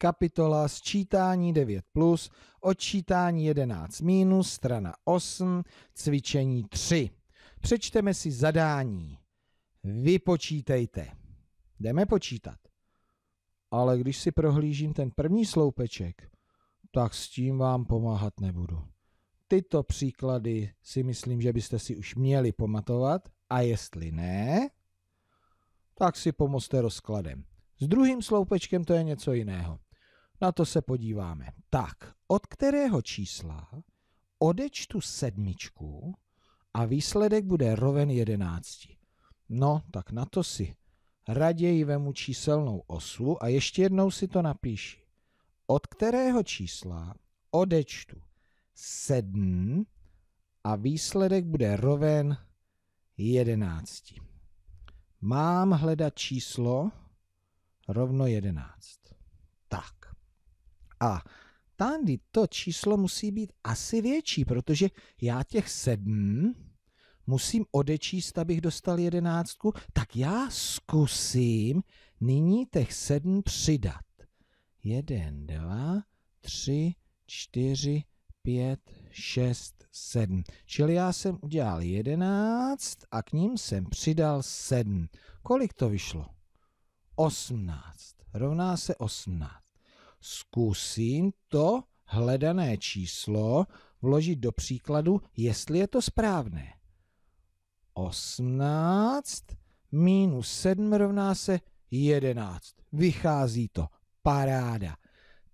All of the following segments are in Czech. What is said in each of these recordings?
kapitola sčítání 9+, plus, odčítání 11-, minus, strana 8, cvičení 3. Přečteme si zadání. Vypočítejte. Jdeme počítat. Ale když si prohlížím ten první sloupeček, tak s tím vám pomáhat nebudu. Tyto příklady si myslím, že byste si už měli pamatovat a jestli ne, tak si pomozte rozkladem. S druhým sloupečkem to je něco jiného. Na to se podíváme. Tak, od kterého čísla odečtu sedmičku a výsledek bude roven jedenácti. No, tak na to si raději vemu číselnou osu a ještě jednou si to napíši. Od kterého čísla odečtu sedm a výsledek bude roven jedenácti? Mám hledat číslo rovno jedenáct. Tak. A tady to číslo musí být asi větší, protože já těch sedm musím odečíst, abych dostal jedenáctku, tak já zkusím nyní těch sedm přidat. Jeden, dva, tři, čtyři, pět, šest, sedm. Čili já jsem udělal jedenáct a k ním jsem přidal sedm. Kolik to vyšlo? Osmnáct. Rovná se osmnáct zkusím to hledané číslo vložit do příkladu, jestli je to správné. 18 minus 7 rovná se 11. Vychází to. Paráda.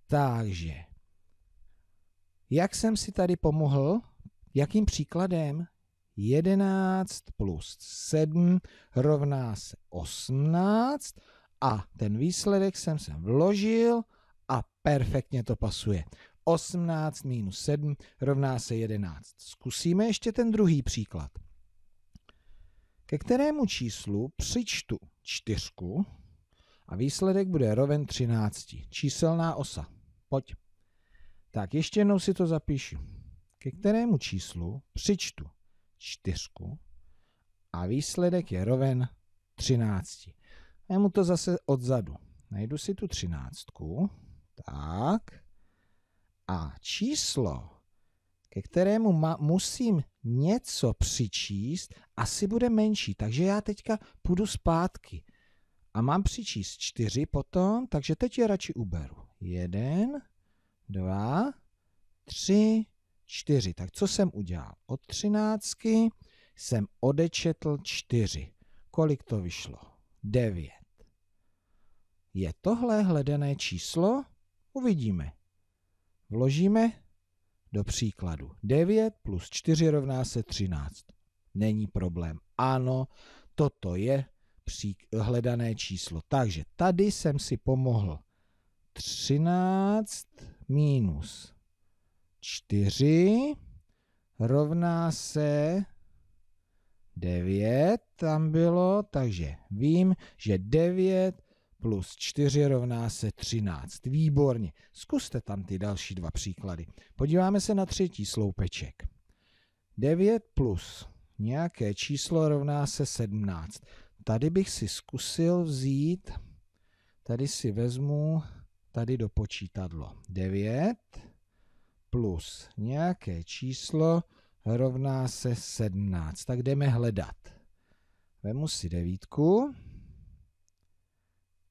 Takže, jak jsem si tady pomohl? Jakým příkladem? 11 plus 7 rovná se 18 a ten výsledek jsem sem vložil a perfektně to pasuje. 18 minus 7 rovná se 11. Zkusíme ještě ten druhý příklad. Ke kterému číslu přičtu čtyřku a výsledek bude roven 13. Číselná osa. Pojď. Tak ještě jednou si to zapíšu. Ke kterému číslu přičtu čtyřku a výsledek je roven 13. Já mu to zase odzadu. Najdu si tu třináctku. Tak, a číslo, ke kterému ma- musím něco přičíst, asi bude menší. Takže já teďka půjdu zpátky a mám přičíst čtyři potom, takže teď je radši uberu. Jeden, dva, tři, čtyři. Tak co jsem udělal? Od třináctky jsem odečetl čtyři. Kolik to vyšlo? Devět. Je tohle hledané číslo? Uvidíme. Vložíme do příkladu 9 plus 4 rovná se 13. Není problém. Ano, toto je hledané číslo. Takže tady jsem si pomohl 13 minus 4 rovná se 9 tam bylo, takže vím, že 9 plus 4 rovná se 13. Výborně. Zkuste tam ty další dva příklady. Podíváme se na třetí sloupeček. 9 plus nějaké číslo rovná se 17. Tady bych si zkusil vzít, tady si vezmu tady do počítadlo. 9 plus nějaké číslo rovná se 17. Tak jdeme hledat. Vemu si devítku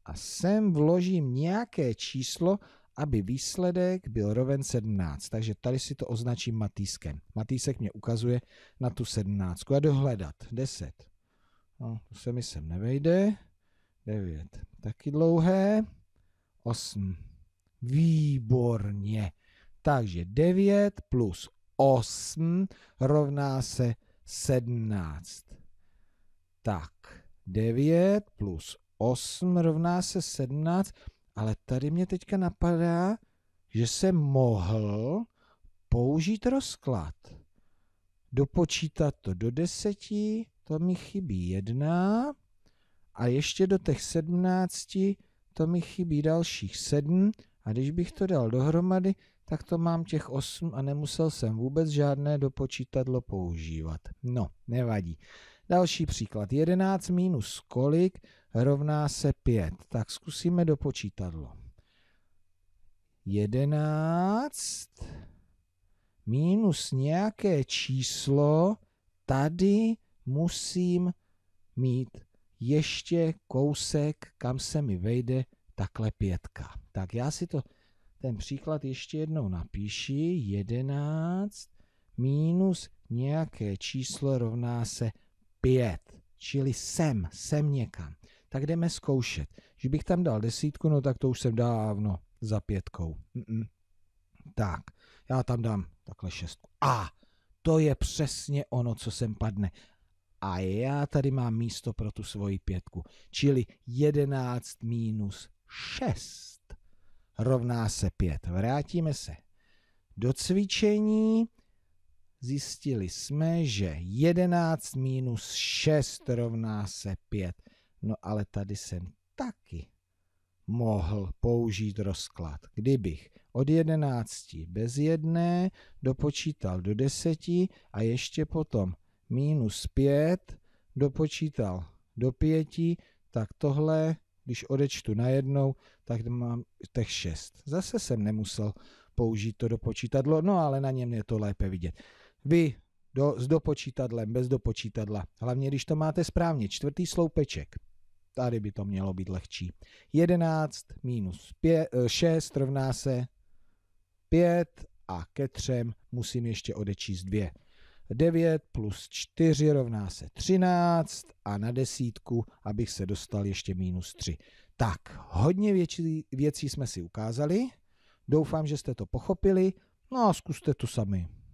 a sem vložím nějaké číslo, aby výsledek byl roven 17. Takže tady si to označím matýskem. Matýsek mě ukazuje na tu 17. A dohledat 10. No, to se mi sem nevejde. 9. Taky dlouhé. 8. Výborně. Takže 9 plus 8 rovná se 17. Tak, 9 plus 8 rovná se 17, ale tady mě teďka napadá, že se mohl použít rozklad. Dopočítat to do deseti, to mi chybí jedna, a ještě do těch 17, to mi chybí dalších sedm, a když bych to dal dohromady, tak to mám těch osm a nemusel jsem vůbec žádné dopočítadlo používat. No, nevadí. Další příklad. 11 minus kolik rovná se 5. Tak zkusíme dopočítadlo. 11 minus nějaké číslo, tady musím mít ještě kousek, kam se mi vejde takhle pětka. Tak já si to, ten příklad ještě jednou napíši. 11 minus nějaké číslo rovná se pět, čili sem, sem někam, tak jdeme zkoušet. Že bych tam dal desítku, no tak to už jsem dávno za pětkou. Mm-mm. Tak, já tam dám takhle šestku. A to je přesně ono, co sem padne. A já tady mám místo pro tu svoji pětku. Čili jedenáct minus šest rovná se pět. Vrátíme se do cvičení zjistili jsme, že 11 minus 6 rovná se 5. No ale tady jsem taky mohl použít rozklad. Kdybych od 11 bez jedné dopočítal do 10 a ještě potom minus 5 dopočítal do 5, tak tohle, když odečtu na jednou, tak mám těch 6. Zase jsem nemusel použít to dopočítadlo, no ale na něm je to lépe vidět. Vy do, s dopočítadlem, bez dopočítadla. Hlavně, když to máte správně. Čtvrtý sloupeček. Tady by to mělo být lehčí. 11 minus 6 eh, rovná se 5 a ke třem musím ještě odečíst 2. 9 plus 4 rovná se 13 a na desítku, abych se dostal ještě minus 3. Tak, hodně věcí, věcí jsme si ukázali. Doufám, že jste to pochopili. No a zkuste to sami.